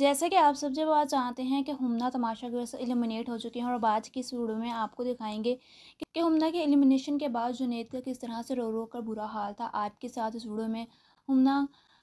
जैसे कि आप सब जब आज जानते हैं कि हमना तमाशा की वजह से एलिमिनेट हो चुके हैं और आज की इस वीडियो में आपको दिखाएंगे कि हमना के एलिमिनेशन के बाद जुनेद का किस तरह से रो रो कर बुरा हाल था आपके साथ इस वीडियो में हमना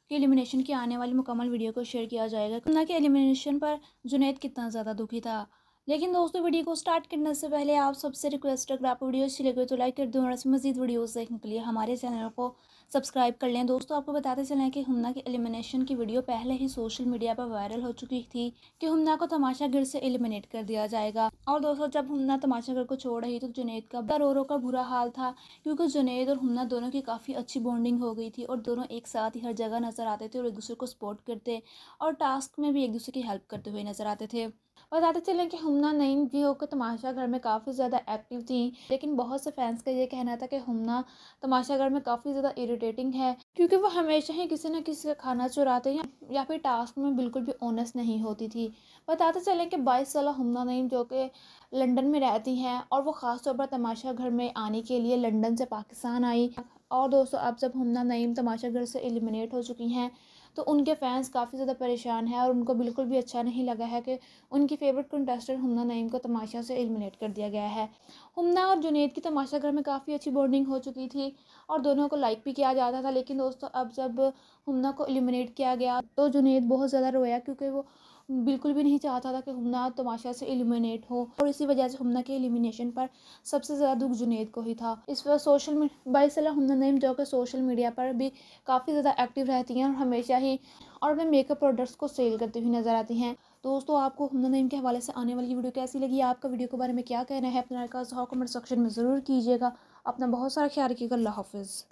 के एलिमिनेशन की आने वाली मुकम्मल वीडियो को शेयर किया जाएगा हमना के एलिमिनेशन पर जुनेद कितना ज़्यादा दुखी था लेकिन दोस्तों वीडियो को स्टार्ट करने से पहले आप सबसे रिक्वेस्ट अगर आप वीडियो अच्छी लगे तो लाइक कर दो और मजीद वीडियोस देखने के लिए हमारे चैनल को सब्सक्राइब कर लें दोस्तों आपको बताते चलें कि हमना के एलिमिनेशन की वीडियो पहले ही सोशल मीडिया पर वायरल हो चुकी थी कि हमना को तमाशा घर से एलिमिनेट कर दिया जाएगा और दोस्तों जब हमना तमाशा घर को छोड़ रही तो जुनेद का रो का बुरा हाल था क्योंकि जुनेद और हमना दोनों की काफ़ी अच्छी बॉन्डिंग हो गई थी और दोनों एक साथ ही हर जगह नज़र आते थे और एक दूसरे को सपोर्ट करते और टास्क में भी एक दूसरे की हेल्प करते हुए नज़र आते थे बताते चलें कि हमना नईम जी होकर घर में काफ़ी ज़्यादा एक्टिव थी लेकिन बहुत से फैंस का ये कहना था कि हमना तमाशा घर में काफ़ी ज़्यादा इरीटेटिंग है क्योंकि वो हमेशा ही किसी न किसी का खाना चुराते हैं या फिर टास्क में बिल्कुल भी ऑनेस्ट नहीं होती थी बताते चलें कि बाईस साल हमना नईम जो कि लंडन में रहती हैं और वो ख़ास तौर पर तमाशा घर में आने के लिए लंडन से पाकिस्तान आई और दोस्तों अब जब हमना नईम तमाशा घर से एलिमिनेट हो चुकी हैं तो उनके फैंस काफ़ी ज़्यादा परेशान हैं और उनको बिल्कुल भी अच्छा नहीं लगा है कि उनकी फेवरेट कंटेस्टेंट हमना नईम को तमाशा से एलिमिनेट कर दिया गया है हमना और जुनेद की तमाशा घर में काफ़ी अच्छी बॉन्डिंग हो चुकी थी और दोनों को लाइक भी किया जाता था लेकिन दोस्तों अब जब हमना को एलिमिनेट किया गया तो जुनेद बहुत ज़्यादा रोया क्योंकि वो बिल्कुल भी नहीं चाहता था कि हमना तमाशा से एलिमिनेट हो और इसी वजह से हमना के एलिमिनेशन पर सबसे ज़्यादा दुख जुनेद को ही था इस वक्त सोशल मीडिया बाईसला हमना नईम जो कि सोशल मीडिया पर भी काफ़ी ज़्यादा एक्टिव रहती हैं और हमेशा ही और वे मेकअप प्रोडक्ट्स को सेल करती हुई नज़र आती हैं दोस्तों आपको हमना नईम के हवाले से आने वाली वीडियो कैसी लगी आपका वीडियो के बारे में क्या कहना है अपना कमेंट सेक्शन में ज़रूर कीजिएगा अपना बहुत सारा ख्याल रखिएगा अल्लाह हाफिज़